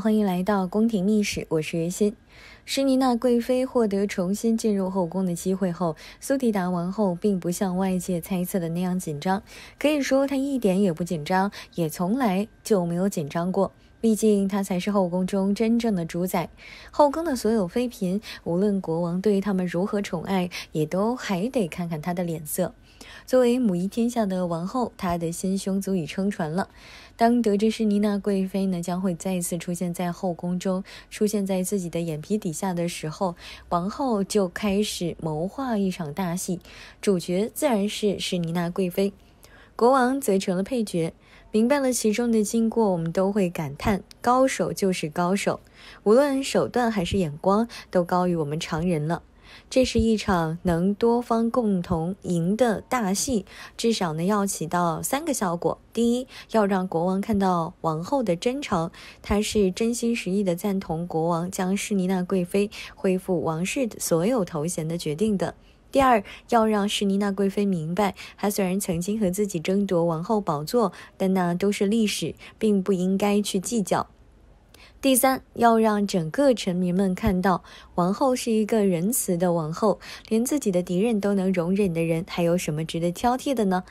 欢迎来到宫廷秘史，我是袁心。施妮娜贵妃获得重新进入后宫的机会后，苏提达王后并不像外界猜测的那样紧张，可以说她一点也不紧张，也从来就没有紧张过。毕竟她才是后宫中真正的主宰，后宫的所有妃嫔，无论国王对他们如何宠爱，也都还得看看她的脸色。作为母仪天下的王后，她的心胸足以撑船了。当得知是妮娜贵妃呢将会再一次出现在后宫中，出现在自己的眼皮底下的时候，王后就开始谋划一场大戏。主角自然是是妮娜贵妃，国王则成了配角。明白了其中的经过，我们都会感叹：高手就是高手，无论手段还是眼光，都高于我们常人了。这是一场能多方共同赢的大戏，至少呢要起到三个效果：第一，要让国王看到王后的真诚，她是真心实意的赞同国王将施妮娜贵妃恢复王室所有头衔的决定的；第二，要让施妮娜贵妃明白，她虽然曾经和自己争夺王后宝座，但那都是历史，并不应该去计较。第三，要让整个臣民们看到，王后是一个仁慈的王后，连自己的敌人都能容忍的人，还有什么值得挑剔的呢？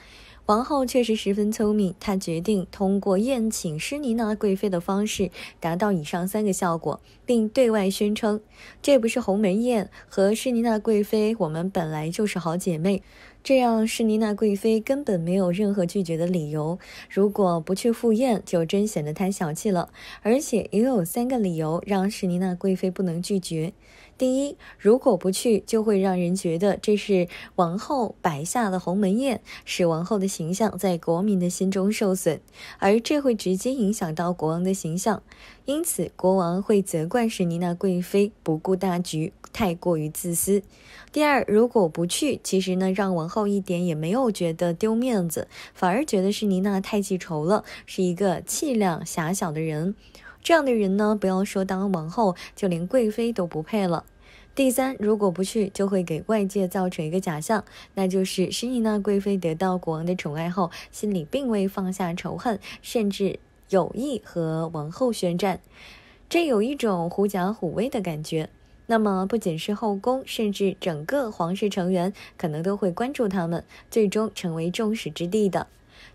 王后确实十分聪明，她决定通过宴请施妮娜贵妃的方式，达到以上三个效果，并对外宣称，这不是鸿门宴，和施妮娜贵妃，我们本来就是好姐妹。这样，史妮娜贵妃根本没有任何拒绝的理由。如果不去赴宴，就真显得太小气了。而且也有三个理由让史妮娜贵妃不能拒绝：第一，如果不去，就会让人觉得这是王后摆下的鸿门宴，使王后的形象在国民的心中受损，而这会直接影响到国王的形象。因此，国王会责怪史妮娜贵妃不顾大局，太过于自私。第二，如果不去，其实呢，让王后一点也没有觉得丢面子，反而觉得是妮娜太记仇了，是一个气量狭小的人。这样的人呢，不要说当王后，就连贵妃都不配了。第三，如果不去，就会给外界造成一个假象，那就是施妮娜贵妃得到国王的宠爱后，心里并未放下仇恨，甚至。有意和王后宣战，这有一种狐假虎威的感觉。那么，不仅是后宫，甚至整个皇室成员可能都会关注他们，最终成为众矢之的。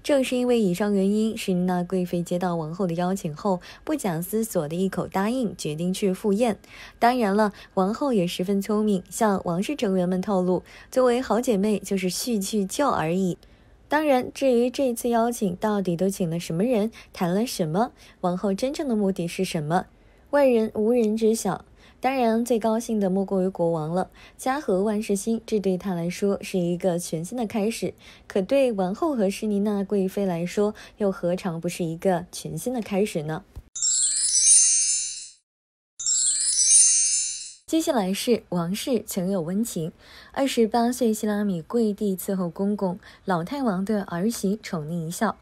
正是因为以上原因，是那贵妃接到王后的邀请后，不假思索的一口答应，决定去赴宴。当然了，王后也十分聪明，向王室成员们透露，作为好姐妹，就是叙叙旧而已。当然，至于这次邀请到底都请了什么人，谈了什么，王后真正的目的是什么，外人无人知晓。当然，最高兴的莫过于国王了。家和万事兴，这对他来说是一个全新的开始。可对王后和施妮娜贵妃来说，又何尝不是一个全新的开始呢？接下来是王室曾有温情。二十八岁希拉米跪地伺候公公老泰王的儿媳，宠溺一笑。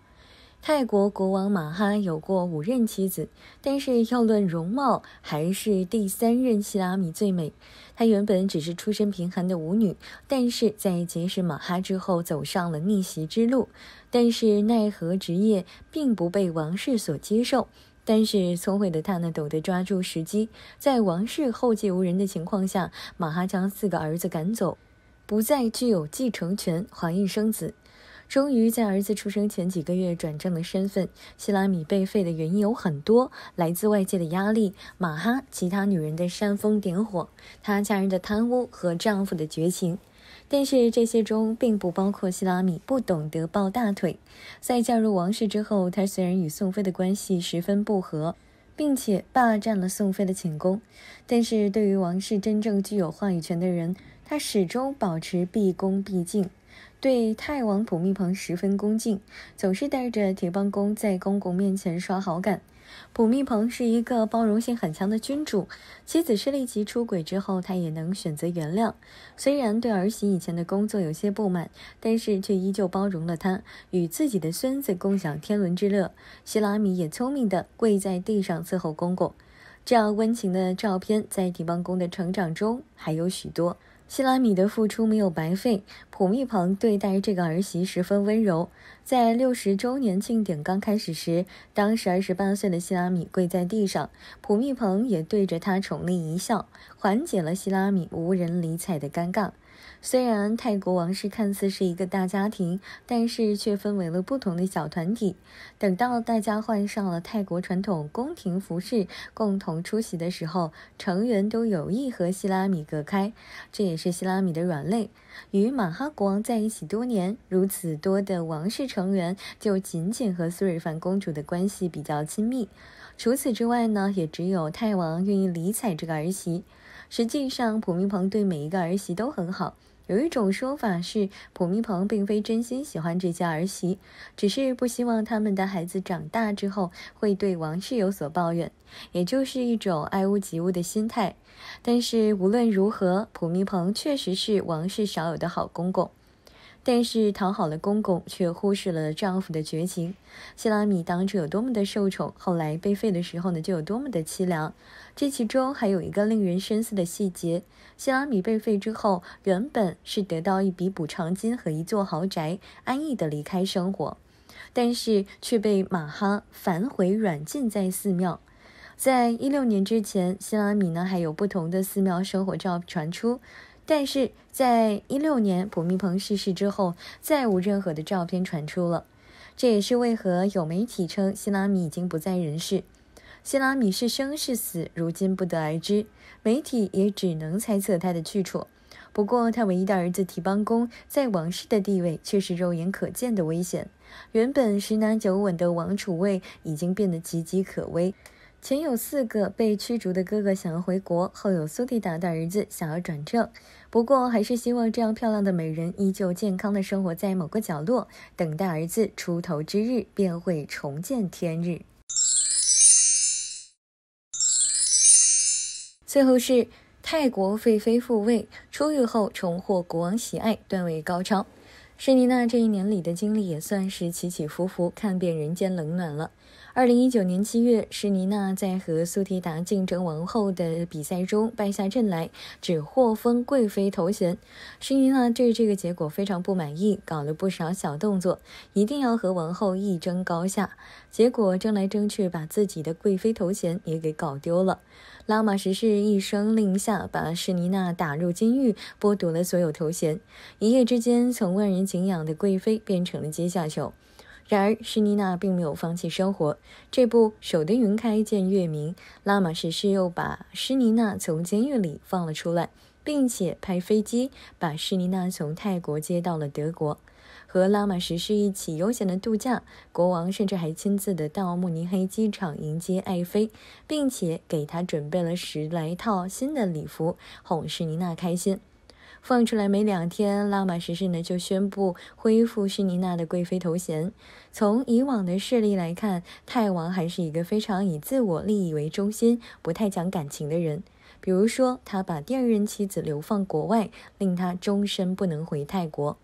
泰国国王马哈有过五任妻子，但是要论容貌，还是第三任希拉米最美。她原本只是出身贫寒的舞女，但是在结识马哈之后，走上了逆袭之路。但是奈何职业并不被王室所接受。但是聪慧的他呢，懂得抓住时机，在王室后继无人的情况下，马哈将四个儿子赶走，不再具有继承权，怀孕生子，终于在儿子出生前几个月转正的身份。希拉米被废的原因有很多，来自外界的压力，马哈其他女人的煽风点火，他家人的贪污和丈夫的绝情。但是这些中并不包括希拉米，不懂得抱大腿。在嫁入王室之后，她虽然与宋飞的关系十分不和，并且霸占了宋飞的寝宫，但是对于王室真正具有话语权的人，他始终保持毕恭毕敬，对太王普密蓬十分恭敬，总是带着铁帮公在公公面前刷好感。普密蓬是一个包容性很强的君主，妻子施利奇出轨之后，他也能选择原谅。虽然对儿媳以前的工作有些不满，但是却依旧包容了她，与自己的孙子共享天伦之乐。希拉米也聪明地跪在地上伺候公公，这样温情的照片在迪邦宫的成长中还有许多。希拉米的付出没有白费，普密蓬对待这个儿媳十分温柔。在六十周年庆典刚开始时，当时二十八岁的希拉米跪在地上，普密蓬也对着他宠溺一笑，缓解了希拉米无人理睬的尴尬。虽然泰国王室看似是一个大家庭，但是却分为了不同的小团体。等到大家换上了泰国传统宫廷服饰，共同出席的时候，成员都有意和希拉米隔开，这也是希拉米的软肋。与马哈国王在一起多年，如此多的王室成员，就仅仅和苏瑞凡公主的关系比较亲密。除此之外呢，也只有泰王愿意理睬这个儿媳。实际上，普密蓬对每一个儿媳都很好。有一种说法是，普密蓬并非真心喜欢这些儿媳，只是不希望他们的孩子长大之后会对王室有所抱怨，也就是一种爱屋及乌的心态。但是无论如何，普密蓬确实是王室少有的好公公。但是讨好了公公，却忽视了丈夫的绝情。希拉米当初有多么的受宠，后来被废的时候呢，就有多么的凄凉。这其中还有一个令人深思的细节：希拉米被废之后，原本是得到一笔补偿金和一座豪宅，安逸的离开生活，但是却被马哈反悔，软禁在寺庙。在一六年之前，希拉米呢还有不同的寺庙生活照传出。但是在一六年普密蓬逝世之后，再无任何的照片传出了，这也是为何有媒体称希拉米已经不在人世。希拉米是生是死，如今不得而知，媒体也只能猜测他的去处。不过，他唯一的儿子提邦功在王室的地位却是肉眼可见的危险，原本十拿九稳的王储位已经变得岌岌可危。前有四个被驱逐的哥哥想要回国，后有苏蒂达的儿子想要转正，不过还是希望这样漂亮的美人依旧健康的生活在某个角落，等待儿子出头之日便会重见天日。最后是泰国废妃复位，出狱后重获国王喜爱，段位高超。诗妮娜这一年里的经历也算是起起伏伏，看遍人间冷暖了。二零一九年七月，施妮娜在和苏提达竞争王后的比赛中败下阵来，只获封贵妃头衔。施妮娜对这个结果非常不满意，搞了不少小动作，一定要和王后一争高下。结果争来争去，把自己的贵妃头衔也给搞丢了。拉玛十世一声令下，把施妮娜打入监狱，剥夺了所有头衔。一夜之间，从万人敬仰的贵妃变成了阶下囚。然而，施妮娜并没有放弃生活。这不，守得云开见月明，拉玛什世又把施妮娜从监狱里放了出来，并且派飞机把施妮娜从泰国接到了德国，和拉玛什师一起悠闲的度假。国王甚至还亲自的到慕尼黑机场迎接爱妃，并且给她准备了十来套新的礼服，哄施妮娜开心。放出来没两天，拉玛十世呢就宣布恢复诗尼娜的贵妃头衔。从以往的事例来看，泰王还是一个非常以自我利益为中心、不太讲感情的人。比如说，他把第二任妻子流放国外，令他终身不能回泰国；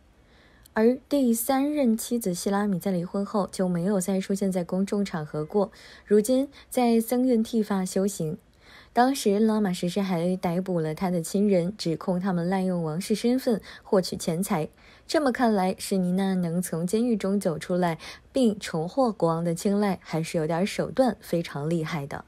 而第三任妻子希拉米在离婚后就没有再出现在公众场合过，如今在僧院剃发修行。当时，拉玛什什还逮捕了他的亲人，指控他们滥用王室身份获取钱财。这么看来，史尼娜能从监狱中走出来，并重获国王的青睐，还是有点手段，非常厉害的。